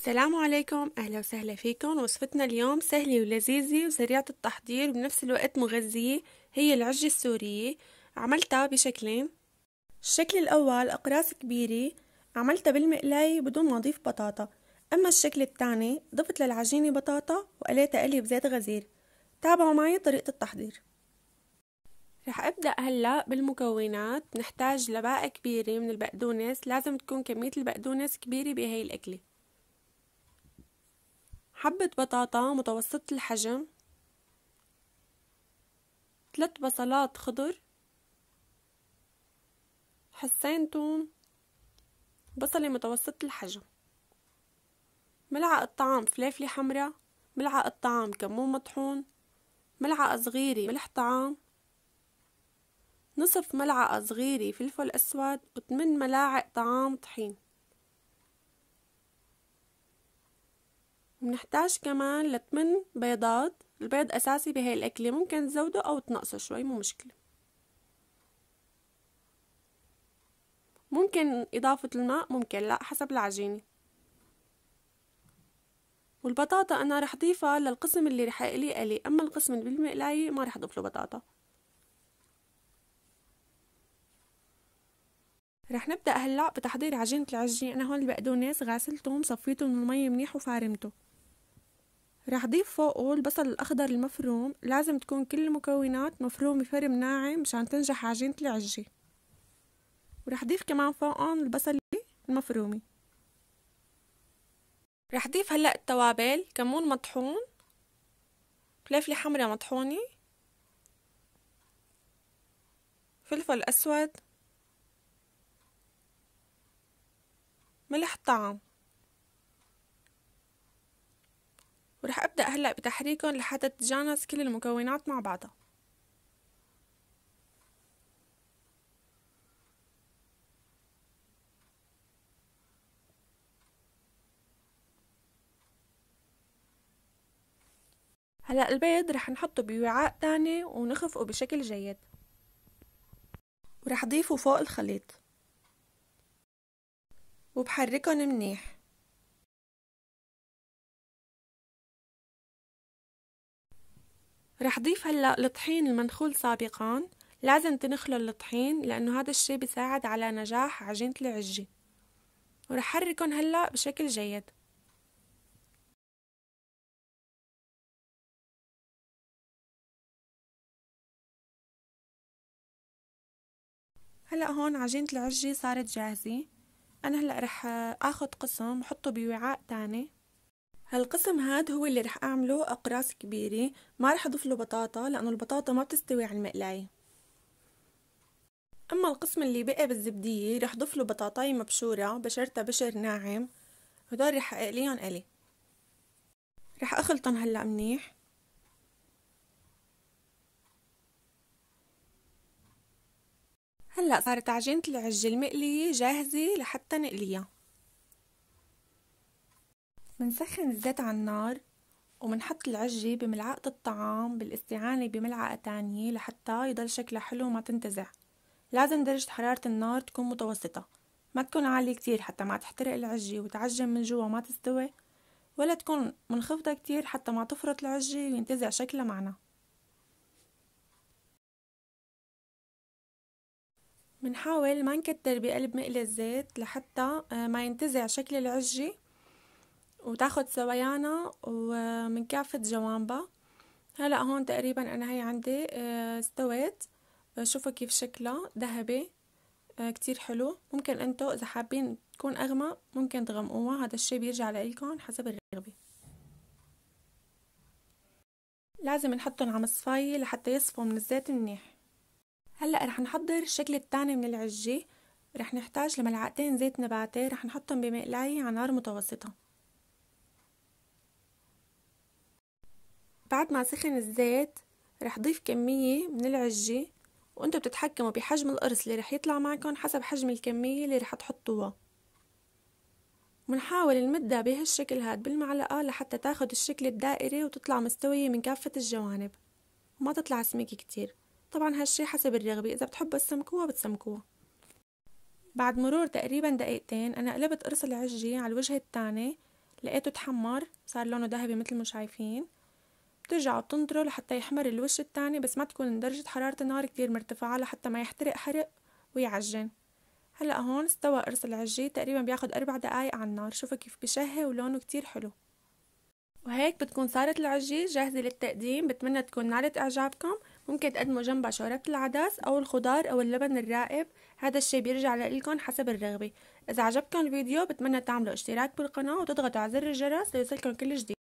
السلام عليكم اهلا وسهلا فيكم وصفتنا اليوم سهله ولذيذه وسريعه التحضير وبنفس الوقت مغذيه هي العجه السوريه عملتها بشكلين الشكل الاول اقراص كبيره عملتها بالمقلايه بدون ما اضيف بطاطا اما الشكل الثاني ضفت للعجينه بطاطا وقليتها قلي بزيت غزير تابعوا معي طريقه التحضير رح ابدا هلا بالمكونات نحتاج لباقه كبيره من البقدونس لازم تكون كميه البقدونس كبيره بهي الاكله حبة بطاطا متوسطة الحجم ثلاث بصلات خضر حسين توم بصلة متوسطة الحجم ملعقة طعام فلافلة حمراء ملعقة طعام كمون مطحون ملعقة صغيرة ملح طعام نصف ملعقة صغيرة فلفل أسود وثمان ملاعق طعام طحين بنحتاج كمان لتمن بيضات البيض أساسي بهي الأكلة ممكن تزوده أو تنقصه شوي مو مشكلة ممكن إضافة الماء ممكن لا حسب العجينة والبطاطا أنا رح ضيفها للقسم اللي رح أقلي قلي أما القسم اللي بالمقلاية ما رح أضيف له بطاطا رح نبدأ هلأ بتحضير عجينة العجين أنا هون البقدونس غسلته ومصفيته من المي منيح وفارمته رح ضيف فوقه البصل الأخضر المفروم لازم تكون كل المكونات مفرومة فرم ناعم مشان تنجح عجينة العجة ورح ضيف كمان فوقهم البصل المفرومة رح ضيف هلأ التوابل كمون مطحون فلفلة حمرا مطحونة فلفل أسود ملح طعم ورح أبدأ هلأ بتحريكهم لحتى تتجانس كل المكونات مع بعضها هلأ البيض رح نحطه بوعاء تاني ونخفقه بشكل جيد ورح ضيفه فوق الخليط وبحركهم منيح رح ضيف هلا الطحين المنخول سابقا لازم تنخلوا الطحين لانه هذا الشي بيساعد على نجاح عجينة العجة ورح حركن هلا بشكل جيد هلا هون عجينة العجة صارت جاهزة أنا هلا رح آخد قسم وحطه بوعاء تاني هالقسم هاد هو اللي رح أعمله أقراص كبيرة ما رح أضيف له بطاطا لأنه البطاطا ما بتستوي على المقلاية أما القسم اللي بقي بالزبدية رح أضيف له بطاطاي مبشورة بشرتها بشر ناعم هدول رح أقليهم قلي رح أخلطن هلأ منيح هلأ صارت عجينة العجة المقلية جاهزة لحتى نقليها منسخن الزيت على النار ومنحط العجة بملعقة الطعام بالاستعانة بملعقة تانية لحتى يضل شكلها حلو وما تنتزع لازم درجة حرارة النار تكون متوسطة ما تكون عالية كتير حتى ما تحترق العجة وتعجن من جوا ما تستوي ولا تكون منخفضة كتير حتى ما تفرط العجة وينتزع شكلها معنا منحاول ما نكتر بقلب مقلي الزيت لحتى آه، ما ينتزع شكل العجة وتاخد سويانا ومن كافة جوانبها هلا هون تقريبا انا هي عندي آه، استويت آه، شوفوا كيف شكلها ذهبي آه، كتير حلو ممكن انتو اذا حابين تكون اغمق ممكن تغمقوها هذا الشي بيرجع لكم حسب الرغبة لازم نحطهم على مصفاية لحتى يصفوا من الزيت منيح هلا رح نحضر الشكل الثاني من العجة رح نحتاج لملعقتين زيت نباتي رح نحطهم بمقلاية على نار متوسطة بعد ما سخن الزيت رح ضيف كمية من العجة وانتو بتتحكموا بحجم القرص اللي رح يطلع معكم حسب حجم الكمية اللي رح تحطوها ونحاول نمدها بهالشكل هاد بالمعلقة لحتى تاخد الشكل الدائري وتطلع مستوية من كافة الجوانب وما تطلع سميكة كتير طبعا هالشي حسب الرغبة إذا بتحبوا تسمكوها بتسمكوها بعد مرور تقريبا دقيقتين أنا قلبت قرص العجة على الوجه التاني لقيته تحمر صار لونه ذهبي مثل ما شايفين بترجعوا بتنطروا لحتى يحمر الوش التاني بس ما تكون درجة حرارة النار كتير مرتفعة لحتى ما يحترق حرق ويعجن هلا هون استوى قرص العجي تقريبا بياخد أربع دقايق على النار شوفوا كيف بشهي ولونه كتير حلو وهيك بتكون صارت العجي جاهزة للتقديم بتمنى تكون نالت إعجابكم ممكن تقدموا جنبها شوربة العدس أو الخضار أو اللبن الرائب هذا الشي بيرجع لإلكم حسب الرغبة إذا عجبكم الفيديو بتمنى تعملوا اشتراك بالقناة وتضغطوا على زر الجرس ليصلكم كل جديد